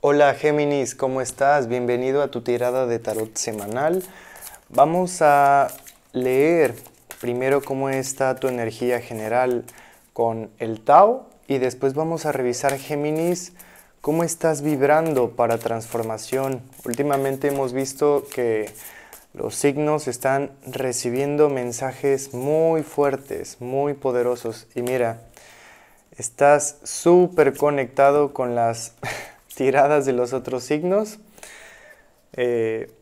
Hola Géminis, ¿cómo estás? Bienvenido a tu tirada de tarot semanal. Vamos a leer primero cómo está tu energía general con el Tao y después vamos a revisar Géminis cómo estás vibrando para transformación. Últimamente hemos visto que los signos están recibiendo mensajes muy fuertes, muy poderosos y mira, estás súper conectado con las tiradas de los otros signos. Eh,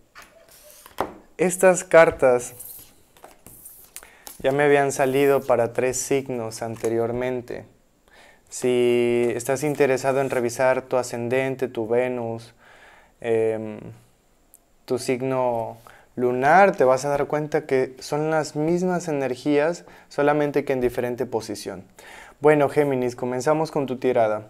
estas cartas ya me habían salido para tres signos anteriormente. Si estás interesado en revisar tu ascendente, tu Venus, em, tu signo lunar, te vas a dar cuenta que son las mismas energías, solamente que en diferente posición. Bueno, Géminis, comenzamos con tu tirada.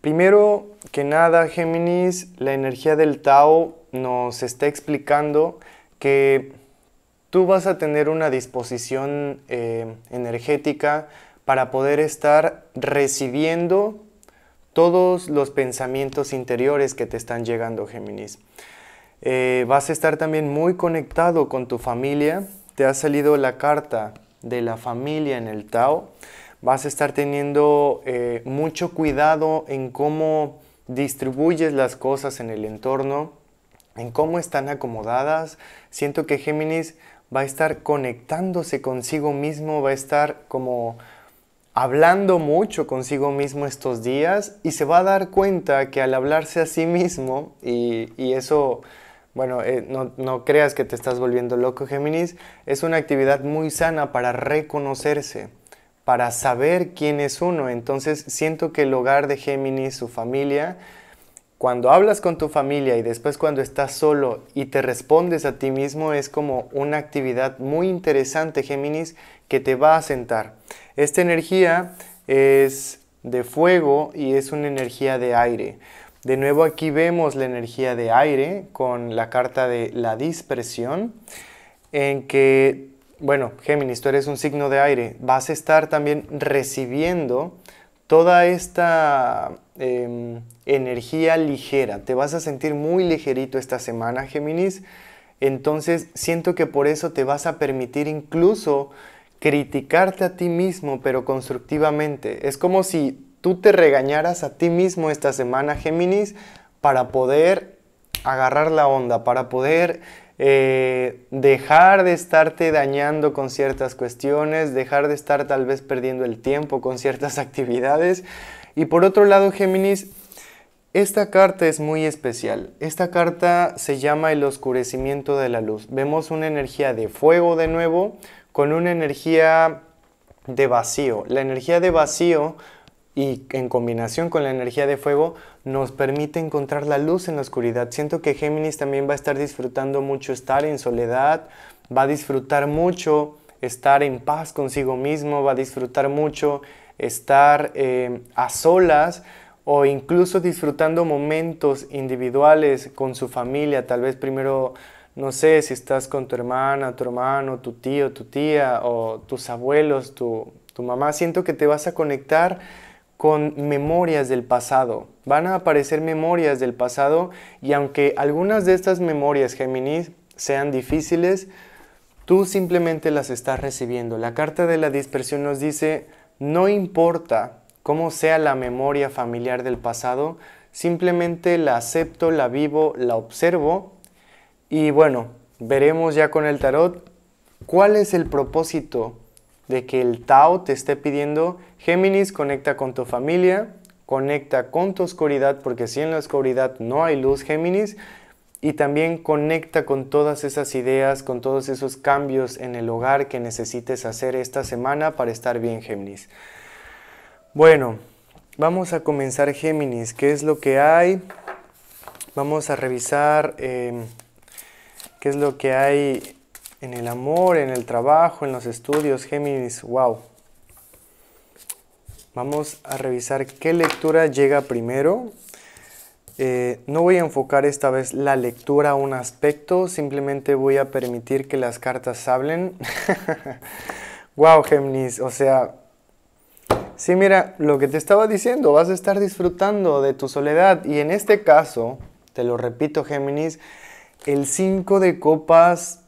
Primero que nada, Géminis, la energía del Tao nos está explicando que tú vas a tener una disposición eh, energética para poder estar recibiendo todos los pensamientos interiores que te están llegando, Géminis. Eh, vas a estar también muy conectado con tu familia. Te ha salido la carta de la familia en el Tao vas a estar teniendo eh, mucho cuidado en cómo distribuyes las cosas en el entorno, en cómo están acomodadas. Siento que Géminis va a estar conectándose consigo mismo, va a estar como hablando mucho consigo mismo estos días y se va a dar cuenta que al hablarse a sí mismo, y, eso, bueno, eh, no, no creas que te estás volviendo loco, Géminis, es una actividad muy sana para reconocerse para saber quién es uno. Entonces siento que el hogar de Géminis, su familia, cuando hablas con tu familia y después cuando estás solo y te respondes a ti mismo es como una actividad muy interesante, Géminis, que te va a sentar. Esta energía es de fuego y es una energía de aire. De nuevo aquí vemos la energía de aire con la carta de la dispersión, en que bueno, Géminis, tú eres un signo de aire, vas a estar también recibiendo toda esta em, energía ligera. Te vas a sentir muy ligerito esta semana, Géminis. Entonces siento que por eso te vas a permitir incluso criticarte a ti mismo, pero constructivamente. Es como si tú te regañaras a ti mismo esta semana, Géminis, para poder agarrar la onda, para poder eh, dejar de estarte dañando con ciertas cuestiones, dejar de estar tal vez perdiendo el tiempo con ciertas actividades. Y por otro lado, Géminis, esta carta es muy especial. Esta carta se llama el oscurecimiento de la luz. Vemos una energía de fuego de nuevo con una energía de vacío. La energía de vacío y en combinación con la energía de fuego nos permite encontrar la luz en la oscuridad. Siento que Géminis también va a estar disfrutando mucho estar en soledad, va a disfrutar mucho estar en paz consigo mismo, va a disfrutar mucho estar eh, a solas o incluso disfrutando momentos individuales con su familia, tal vez primero no sé si estás con tu hermana, tu hermano, tu tío, tu tía o tus abuelos, tu, tu, mamá, siento que te vas a conectar con memorias del pasado. Van a aparecer memorias del pasado y aunque algunas de estas memorias, Géminis, sean difíciles, tú simplemente las estás recibiendo. La carta de la dispersión nos dice, no importa cómo sea la memoria familiar del pasado, simplemente la acepto, la vivo, la observo y bueno, veremos ya con el tarot cuál es el propósito de que el Tao te esté pidiendo, Géminis, conecta con tu familia, conecta con tu oscuridad, porque si en la oscuridad no hay luz, Géminis, y también conecta con todas esas ideas, con todos esos cambios en el hogar que necesites hacer esta semana para estar bien, Géminis. Bueno, vamos a comenzar, Géminis, ¿qué es lo que hay? Vamos a revisar eh, qué es lo que hay en el amor, en el trabajo, en los estudios, Géminis, wow. Vamos a revisar qué lectura llega primero. Eh, no voy a enfocar esta vez la lectura a un aspecto, simplemente voy a permitir que las cartas hablen. wow, Géminis, o sea, sí, mira, lo que te estaba diciendo, vas a estar disfrutando de tu soledad y en este caso, te lo repito, Géminis, el 5 de copas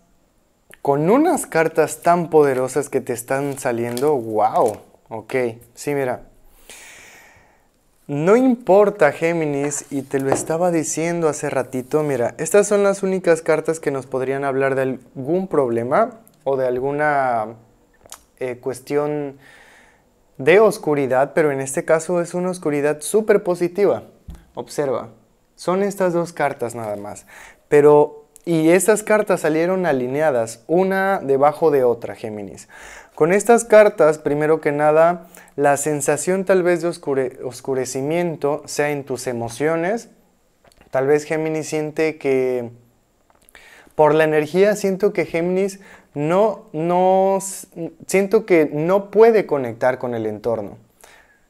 con unas cartas tan poderosas que te están saliendo, wow. Ok, sí, mira. No importa, Géminis, y te lo estaba diciendo hace ratito, mira, estas son las únicas cartas que nos podrían hablar de algún problema o de alguna eh, cuestión de oscuridad, pero en este caso es una oscuridad súper positiva. Observa, son estas dos cartas nada más, pero y estas cartas salieron alineadas, una debajo de otra, Géminis. Con estas cartas, primero que nada, la sensación tal vez de oscurecimiento sea en tus emociones. Tal vez Géminis siente que... Por la energía siento que Géminis no, no, siento que no puede conectar con el entorno.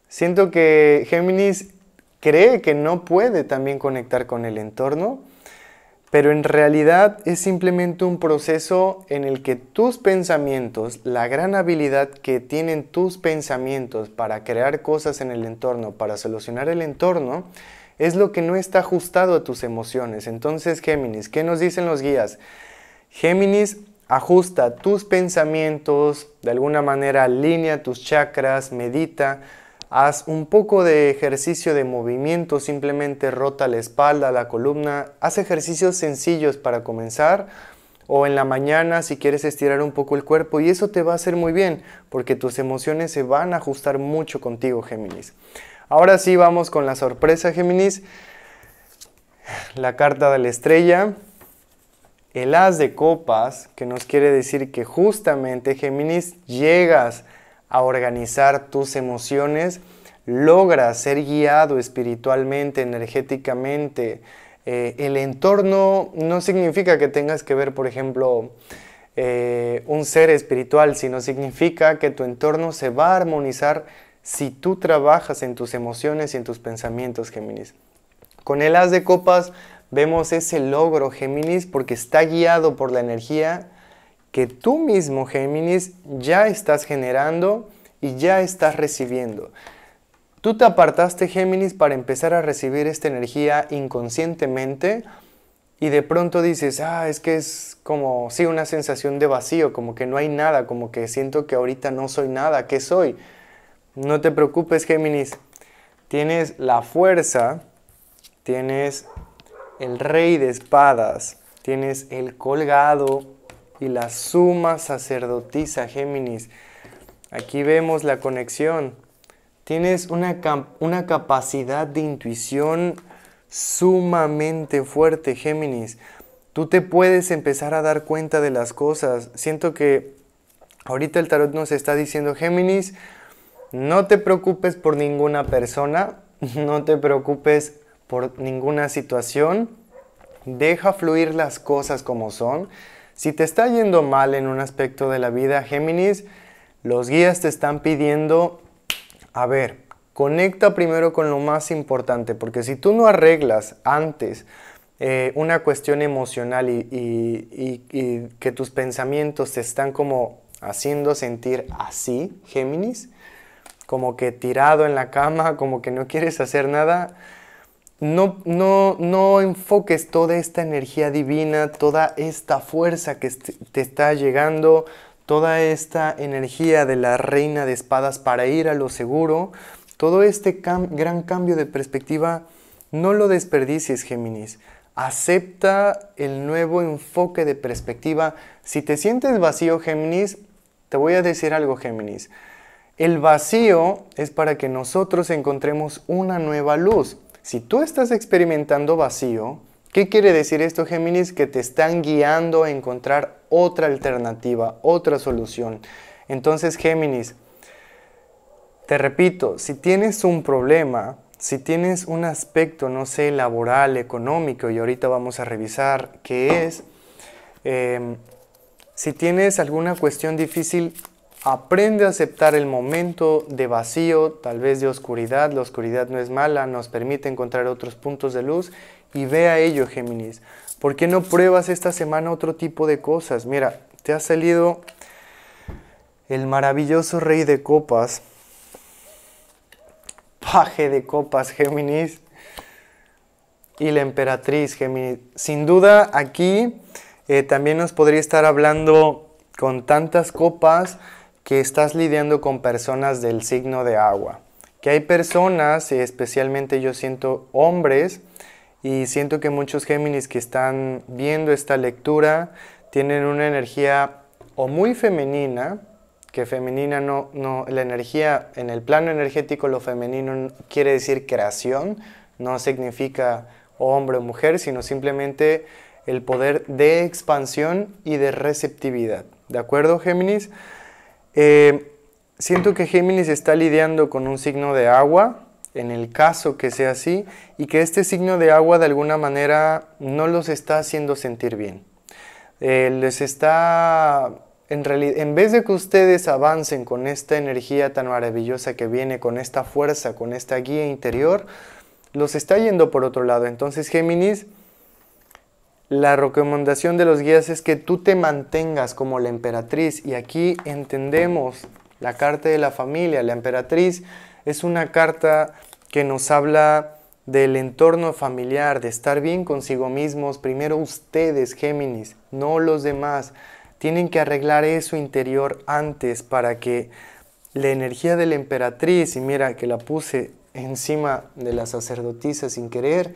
Siento que Géminis cree que no puede también conectar con el entorno pero en realidad es simplemente un proceso en el que tus pensamientos, la gran habilidad que tienen tus pensamientos para crear cosas en el entorno, para solucionar el entorno, es lo que no está ajustado a tus emociones. Entonces, Géminis, ¿qué nos dicen los guías? Géminis, ajusta tus pensamientos, de alguna manera alinea tus chakras, medita, haz un poco de ejercicio de movimiento, simplemente rota la espalda, la columna, haz ejercicios sencillos para comenzar o en la mañana si quieres estirar un poco el cuerpo y eso te va a hacer muy bien porque tus emociones se van a ajustar mucho contigo Géminis. Ahora sí vamos con la sorpresa Géminis, la carta de la estrella, el haz de copas que nos quiere decir que justamente Géminis llegas a organizar tus emociones, logra ser guiado espiritualmente, energéticamente. Eh, el entorno no significa que tengas que ver, por ejemplo, eh, un ser espiritual, sino significa que tu entorno se va a armonizar si tú trabajas en tus emociones y en tus pensamientos, Géminis. Con el as de copas vemos ese logro, Géminis, porque está guiado por la energía que tú mismo, Géminis, ya estás generando y ya estás recibiendo. Tú te apartaste, Géminis, para empezar a recibir esta energía inconscientemente y de pronto dices, ah, es que es como, sí, una sensación de vacío, como que no hay nada, como que siento que ahorita no soy nada, ¿qué soy? No te preocupes, Géminis, tienes la fuerza, tienes el rey de espadas, tienes el colgado, y la suma sacerdotisa Géminis. Aquí vemos la conexión. Tienes una, capacidad de intuición sumamente fuerte, Géminis. Tú te puedes empezar a dar cuenta de las cosas. Siento que ahorita el tarot nos está diciendo, Géminis, no te preocupes por ninguna persona, no te preocupes por ninguna situación, deja fluir las cosas como son. Si te está yendo mal en un aspecto de la vida, Géminis, los guías te están pidiendo, a ver, conecta primero con lo más importante, porque si tú no arreglas antes eh, una cuestión emocional y, y, que tus pensamientos te están como haciendo sentir así, Géminis, como que tirado en la cama, como que no quieres hacer nada, no, enfoques toda esta energía divina, toda esta fuerza que te está llegando, toda esta energía de la reina de espadas para ir a lo seguro, todo este gran cambio de perspectiva, no lo desperdicies, Géminis. Acepta el nuevo enfoque de perspectiva. Si te sientes vacío, Géminis, te voy a decir algo, Géminis. El vacío es para que nosotros encontremos una nueva luz. Si tú estás experimentando vacío, ¿qué quiere decir esto, Géminis? Que te están guiando a encontrar otra alternativa, otra solución. Entonces, Géminis, te repito, si tienes un problema, si tienes un aspecto, no sé, laboral, económico, y ahorita vamos a revisar qué es, eh, si tienes alguna cuestión difícil, Aprende a aceptar el momento de vacío, tal vez de oscuridad. La oscuridad no es mala, nos permite encontrar otros puntos de luz y vea ello, Géminis. ¿Por qué no pruebas esta semana otro tipo de cosas? Mira, te ha salido el maravilloso rey de copas, paje de copas, Géminis, y la emperatriz, Géminis. Sin duda, aquí eh, también nos podría estar hablando con tantas copas que estás lidiando con personas del signo de agua. Que hay personas, eh, especialmente yo siento hombres, y siento que muchos Géminis que están viendo esta lectura tienen una energía o muy femenina, que femenina no, no, la energía en el plano energético lo femenino quiere decir creación, no significa hombre o mujer, sino simplemente el poder de expansión y de receptividad. ¿De acuerdo, Géminis? Eh, siento que Géminis está lidiando con un signo de agua, en el caso que sea así, y que este signo de agua de alguna manera no los está haciendo sentir bien. Eh, les está, en, en vez de que ustedes avancen con esta energía tan maravillosa que viene, con esta fuerza, con esta guía interior, los está yendo por otro lado. Entonces Géminis la recomendación de los guías es que tú te mantengas como la emperatriz y aquí entendemos la carta de la familia. La emperatriz es una carta que nos habla del entorno familiar, de estar bien consigo mismos. Primero ustedes, Géminis, no los demás. Tienen que arreglar eso interior antes para que la energía de la emperatriz, y mira que la puse encima de la sacerdotisa sin querer,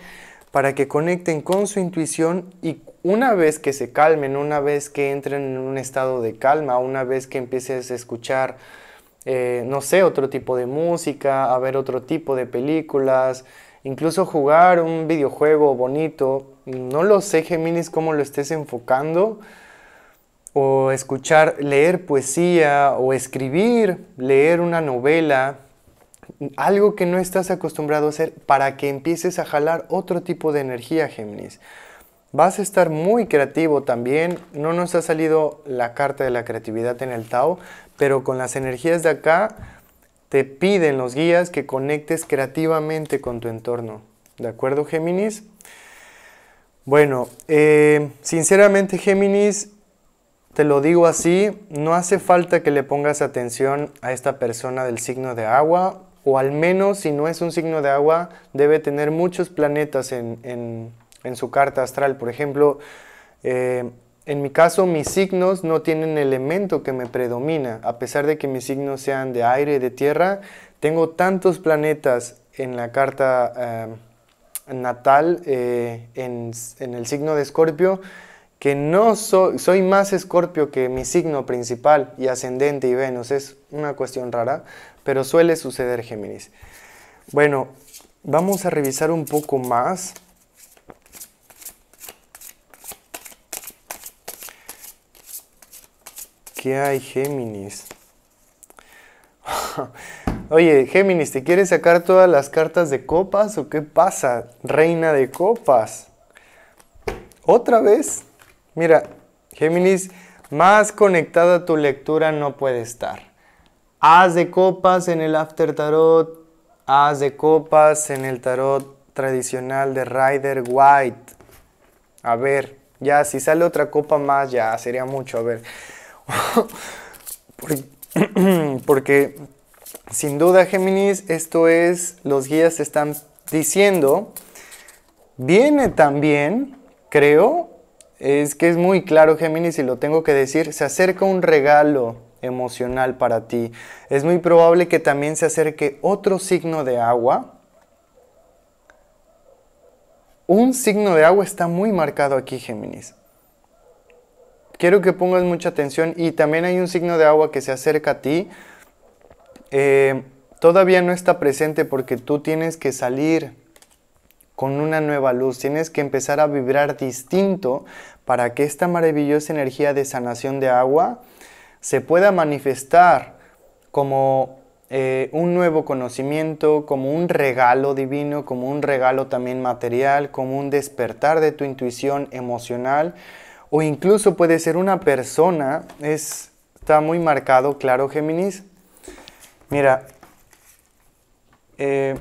para que conecten con su intuición y una vez que se calmen, una vez que entren en un estado de calma, una vez que empieces a escuchar, eh, no sé, otro tipo de música, a ver otro tipo de películas, incluso jugar un videojuego bonito, no lo sé Géminis cómo lo estés enfocando, o escuchar, leer poesía o escribir, leer una novela, algo que no estás acostumbrado a hacer para que empieces a jalar otro tipo de energía, Géminis. Vas a estar muy creativo también. No nos ha salido la carta de la creatividad en el Tao, pero con las energías de acá te piden los guías que conectes creativamente con tu entorno. ¿De acuerdo, Géminis? Bueno, eh, sinceramente, Géminis, te lo digo así, no hace falta que le pongas atención a esta persona del signo de agua o al menos si no es un signo de agua, debe tener muchos planetas en, su carta astral. Por ejemplo, eh, en mi caso, mis signos no tienen elemento que me predomina. A pesar de que mis signos sean de aire y de tierra, tengo tantos planetas en la carta eh, natal, eh, en, el signo de Escorpio, que no soy más Escorpio que mi signo principal y ascendente y Venus. Es una cuestión rara, pero suele suceder Géminis. Bueno, vamos a revisar un poco más. ¿Qué hay Géminis? Oye, Géminis, ¿te quieres sacar todas las cartas de copas o qué pasa? Reina de copas. ¿Otra vez? Mira, Géminis, más conectada a tu lectura no puede estar. As de copas en el after tarot. As de copas en el tarot tradicional de Rider White. A ver, ya, si sale otra copa más, ya sería mucho. A ver. Porque, sin duda, Géminis, esto es, los guías están diciendo. Viene también, creo, es que es muy claro, Géminis, y lo tengo que decir, se acerca un regalo emocional para ti. Es muy probable que también se acerque otro signo de agua. Un signo de agua está muy marcado aquí, Géminis. Quiero que pongas mucha atención y también hay un signo de agua que se acerca a ti. Eh, todavía no está presente porque tú tienes que salir con una nueva luz, tienes que empezar a vibrar distinto para que esta maravillosa energía de sanación de agua se pueda manifestar como eh, un nuevo conocimiento, como un regalo divino, como un regalo también material, como un despertar de tu intuición emocional, o incluso puede ser una persona, es, está muy marcado, claro, Géminis. Mira, eh,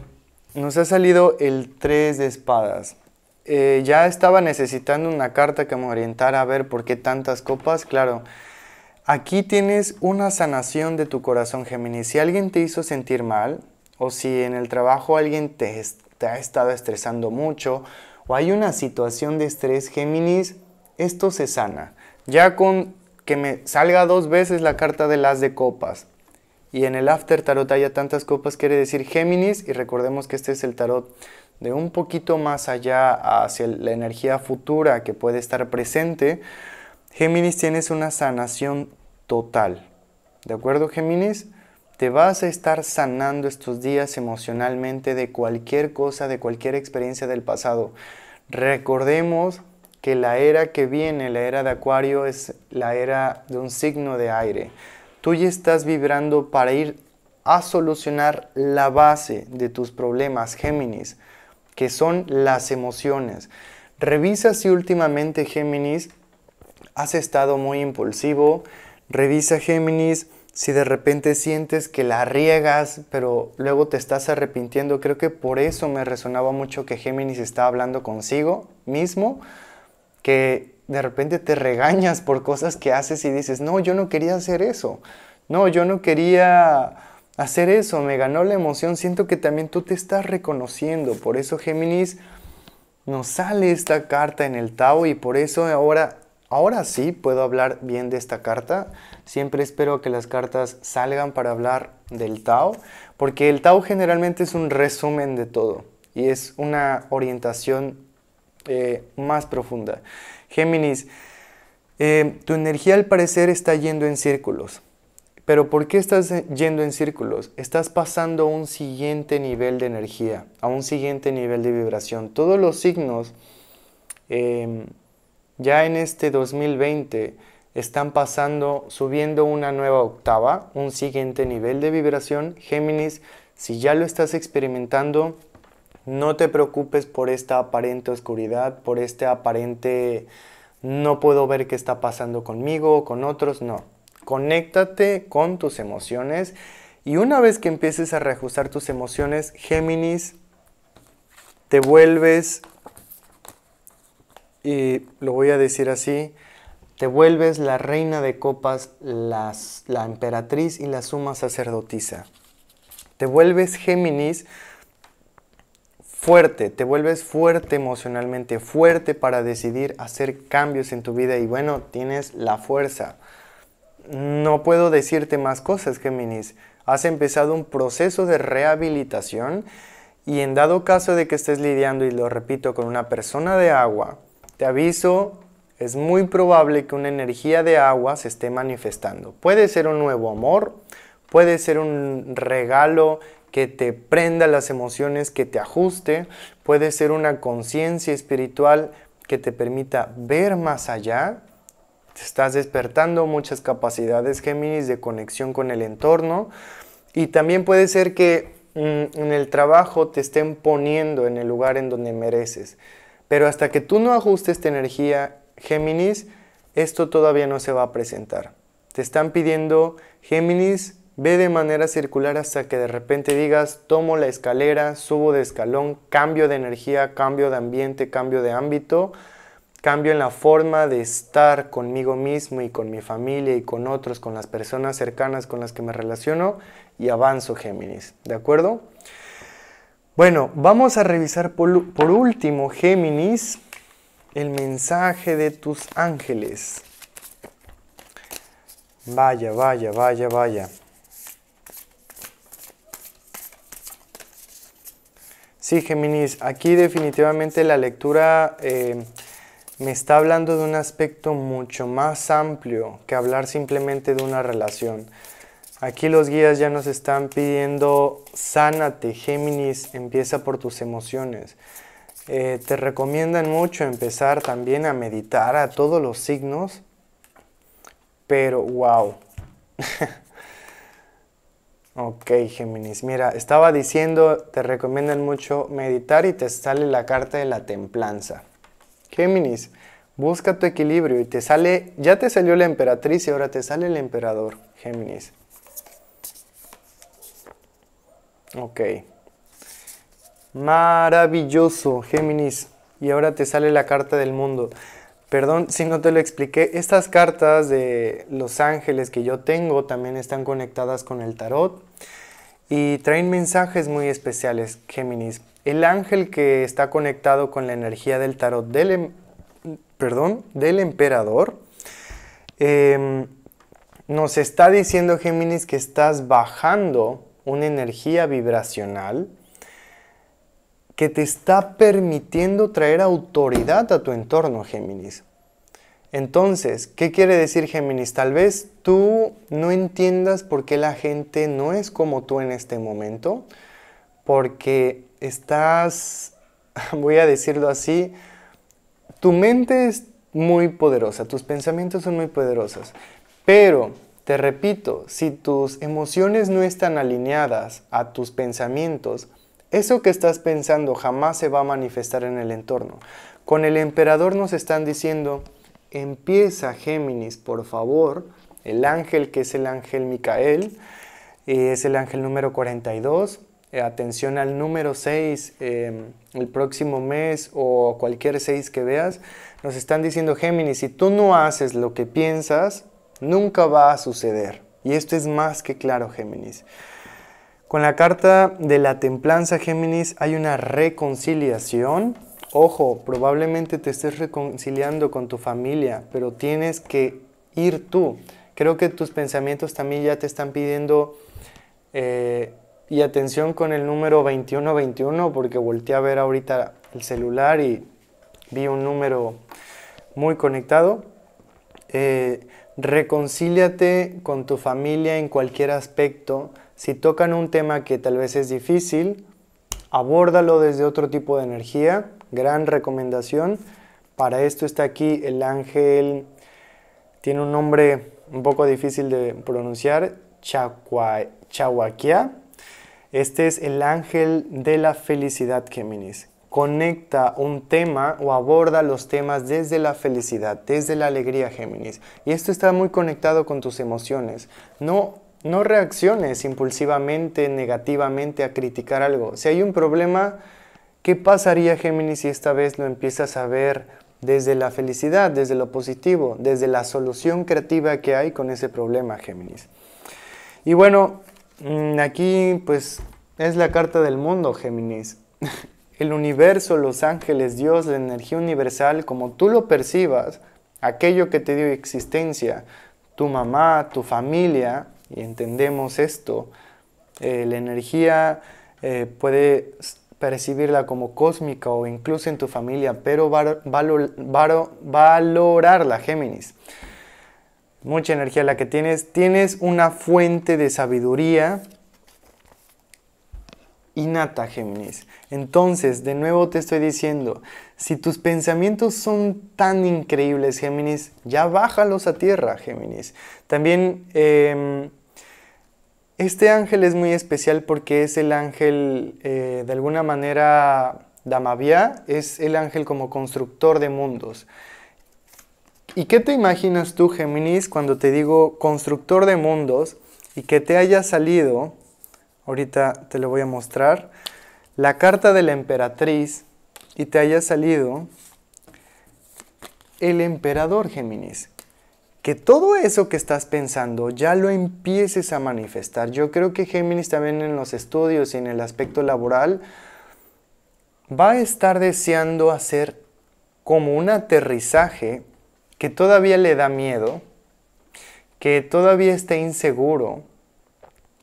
nos ha salido el 3 de espadas. Eh, ya estaba necesitando una carta que me orientara a ver por qué tantas copas, claro. Aquí tienes una sanación de tu corazón, Géminis. Si alguien te hizo sentir mal, o si en el trabajo alguien te, ha estado estresando mucho, o hay una situación de estrés, Géminis, esto se sana. Ya con que me salga dos veces la carta de las de copas. Y en el after tarot haya tantas copas, quiere decir Géminis, y recordemos que este es el tarot de un poquito más allá hacia la energía futura que puede estar presente. Géminis, tienes una sanación total. ¿De acuerdo, Géminis? Te vas a estar sanando estos días emocionalmente de cualquier cosa, de cualquier experiencia del pasado. Recordemos que la era que viene, la era de Acuario, es la era de un signo de aire. Tú ya estás vibrando para ir a solucionar la base de tus problemas, Géminis, que son las emociones. Revisa si últimamente, Géminis, has estado muy impulsivo, revisa Géminis, si de repente sientes que la riegas, pero luego te estás arrepintiendo, creo que por eso me resonaba mucho que Géminis estaba hablando consigo mismo, que de repente te regañas por cosas que haces y dices, no, yo no quería hacer eso, no, yo no quería hacer eso, me ganó la emoción, siento que también tú te estás reconociendo, por eso Géminis nos sale esta carta en el Tao y por eso ahora Ahora sí puedo hablar bien de esta carta. Siempre espero que las cartas salgan para hablar del Tao, porque el Tao generalmente es un resumen de todo y es una orientación eh, más profunda. Géminis, eh, tu energía al parecer está yendo en círculos. Pero ¿por qué estás yendo en círculos? Estás pasando a un siguiente nivel de energía, a un siguiente nivel de vibración. Todos los signos... Eh, ya en este 2020 están pasando, subiendo una nueva octava, un siguiente nivel de vibración. Géminis, si ya lo estás experimentando, no te preocupes por esta aparente oscuridad, por este aparente no puedo ver qué está pasando conmigo o con otros, no. Conéctate con tus emociones y una vez que empieces a reajustar tus emociones, Géminis, te vuelves y lo voy a decir así, te vuelves la reina de copas, la emperatriz y la suma sacerdotisa. Te vuelves Géminis fuerte, te vuelves fuerte emocionalmente, fuerte para decidir hacer cambios en tu vida y bueno, tienes la fuerza. No puedo decirte más cosas, Géminis. Has empezado un proceso de rehabilitación y en dado caso de que estés lidiando, y lo repito, con una persona de agua, te aviso, es muy probable que una energía de agua se esté manifestando. Puede ser un nuevo amor, puede ser un regalo que te prenda las emociones, que te ajuste, puede ser una conciencia espiritual que te permita ver más allá. Te estás despertando muchas capacidades, Géminis, de conexión con el entorno. Y también puede ser que mm, en el trabajo te estén poniendo en el lugar en donde mereces pero hasta que tú no ajustes tu energía, Géminis, esto todavía no se va a presentar. Te están pidiendo, Géminis, ve de manera circular hasta que de repente digas, tomo la escalera, subo de escalón, cambio de energía, cambio de ambiente, cambio de ámbito, cambio en la forma de estar conmigo mismo y con mi familia y con otros, con las personas cercanas con las que me relaciono y avanzo, Géminis. ¿De acuerdo? Bueno, vamos a revisar por, último, Géminis, el mensaje de tus ángeles. Vaya, vaya, vaya, vaya. Sí, Géminis, aquí definitivamente la lectura eh, me está hablando de un aspecto mucho más amplio que hablar simplemente de una relación. Aquí los guías ya nos están pidiendo, sánate, Géminis, empieza por tus emociones. Eh, te recomiendan mucho empezar también a meditar a todos los signos, pero wow. ok, Géminis, mira, estaba diciendo, te recomiendan mucho meditar y te sale la carta de la templanza. Géminis, busca tu equilibrio y te sale, ya te salió la emperatriz y ahora te sale el emperador, Géminis. Ok. Maravilloso, Géminis. Y ahora te sale la carta del mundo. Perdón si no te lo expliqué. Estas cartas de los ángeles que yo tengo también están conectadas con el tarot y traen mensajes muy especiales, Géminis. El ángel que está conectado con la energía del tarot del, em, perdón, del emperador em, nos está diciendo, Géminis, que estás bajando una energía vibracional que te está permitiendo traer autoridad a tu entorno, Géminis. Entonces, ¿qué quiere decir Géminis? Tal vez tú no entiendas por qué la gente no es como tú en este momento, porque estás, voy a decirlo así, tu mente es muy poderosa, tus pensamientos son muy poderosos, pero te repito, si tus emociones no están alineadas a tus pensamientos, eso que estás pensando jamás se va a manifestar en el entorno. Con el emperador nos están diciendo, empieza Géminis, por favor, el ángel que es el ángel Micael, eh, es el ángel número 42, eh, atención al número 6 em, el próximo mes o cualquier 6 que veas, nos están diciendo Géminis, si tú no haces lo que piensas, Nunca va a suceder. Y esto es más que claro, Géminis. Con la carta de la templanza, Géminis, hay una reconciliación. Ojo, probablemente te estés reconciliando con tu familia, pero tienes que ir tú. Creo que tus pensamientos también ya te están pidiendo... Eh, y atención con el número 2121, porque volteé a ver ahorita el celular y vi un número muy conectado. Eh, Reconcíliate con tu familia en cualquier aspecto. Si tocan un tema que tal vez es difícil, abórdalo desde otro tipo de energía. Gran recomendación. Para esto está aquí el ángel. Tiene un nombre un poco difícil de pronunciar. Chahuaquia. Este es el ángel de la felicidad, Géminis conecta un tema o aborda los temas desde la felicidad, desde la alegría, Géminis. Y esto está muy conectado con tus emociones. No, no reacciones impulsivamente, negativamente a criticar algo. Si hay un problema, ¿qué pasaría, Géminis, si esta vez lo empiezas a ver desde la felicidad, desde lo positivo, desde la solución creativa que hay con ese problema, Géminis? Y bueno, mm, aquí pues es la carta del mundo, Géminis. el universo, los ángeles, Dios, la energía universal, como tú lo percibas, aquello que te dio existencia, tu mamá, tu familia, y entendemos esto, eh, la energía eh, puede percibirla como cósmica o incluso en tu familia, pero valorarla, Géminis. Mucha energía la que tienes. Tienes una fuente de sabiduría innata, Géminis. Entonces, de nuevo te estoy diciendo, si tus pensamientos son tan increíbles, Géminis, ya bájalos a tierra, Géminis. También, em, este ángel es muy especial porque es el ángel, eh, de alguna manera, Damavia, es el ángel como constructor de mundos. ¿Y qué te imaginas tú, Géminis, cuando te digo constructor de mundos y que te haya salido Ahorita te lo voy a mostrar. La carta de la emperatriz y te haya salido el emperador Géminis. Que todo eso que estás pensando ya lo empieces a manifestar. Yo creo que Géminis también en los estudios y en el aspecto laboral va a estar deseando hacer como un aterrizaje que todavía le da miedo, que todavía está inseguro,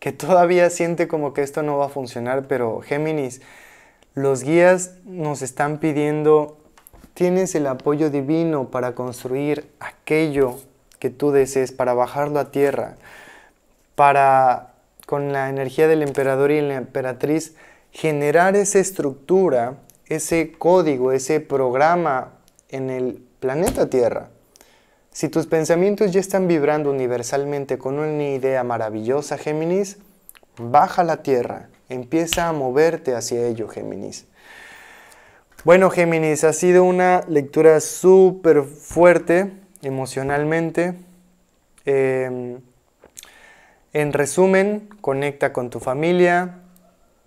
que todavía siente como que esto no va a funcionar, pero Géminis, los guías nos están pidiendo, tienes el apoyo divino para construir aquello que tú desees, para bajarlo a tierra, para, con la energía del emperador y la emperatriz, generar esa estructura, ese código, ese programa en el planeta Tierra. Si tus pensamientos ya están vibrando universalmente con una idea maravillosa, Géminis, baja la tierra, empieza a moverte hacia ello, Géminis. Bueno, Géminis, ha sido una lectura súper fuerte emocionalmente. Em, en resumen, conecta con tu familia.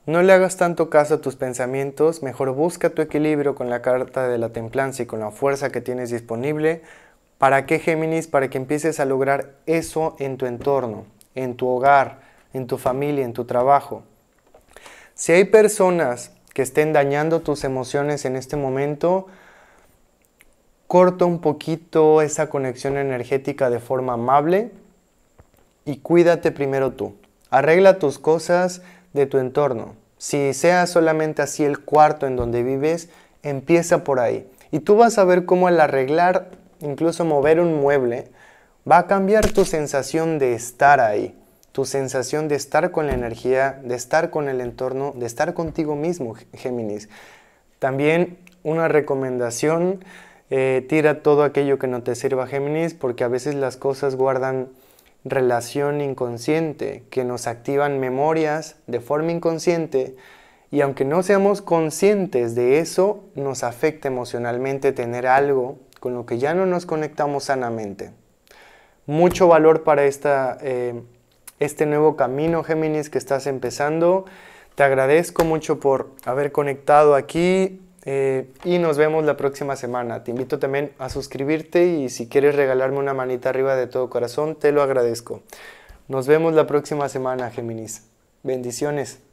No le hagas tanto caso a tus pensamientos, mejor busca tu equilibrio con la carta de la templanza y con la fuerza que tienes disponible ¿Para qué Géminis? Para que empieces a lograr eso en tu entorno, en tu hogar, en tu familia, en tu trabajo. Si hay personas que estén dañando tus emociones en este momento, corta un poquito esa conexión energética de forma amable y cuídate primero tú. Arregla tus cosas de tu entorno. Si sea solamente así el cuarto en donde vives, empieza por ahí. Y tú vas a ver cómo al arreglar incluso mover un mueble, va a cambiar tu sensación de estar ahí, tu sensación de estar con la energía, de estar con el entorno, de estar contigo mismo, Géminis. También una recomendación, eh, tira todo aquello que no te sirva, Géminis, porque a veces las cosas guardan relación inconsciente, que nos activan memorias de forma inconsciente y aunque no seamos conscientes de eso, nos afecta emocionalmente tener algo con lo que ya no nos conectamos sanamente. Mucho valor para esta, eh, este nuevo camino, Géminis, que estás empezando. Te agradezco mucho por haber conectado aquí eh, y nos vemos la próxima semana. Te invito también a suscribirte y si quieres regalarme una manita arriba de todo corazón, te lo agradezco. Nos vemos la próxima semana, Géminis. Bendiciones.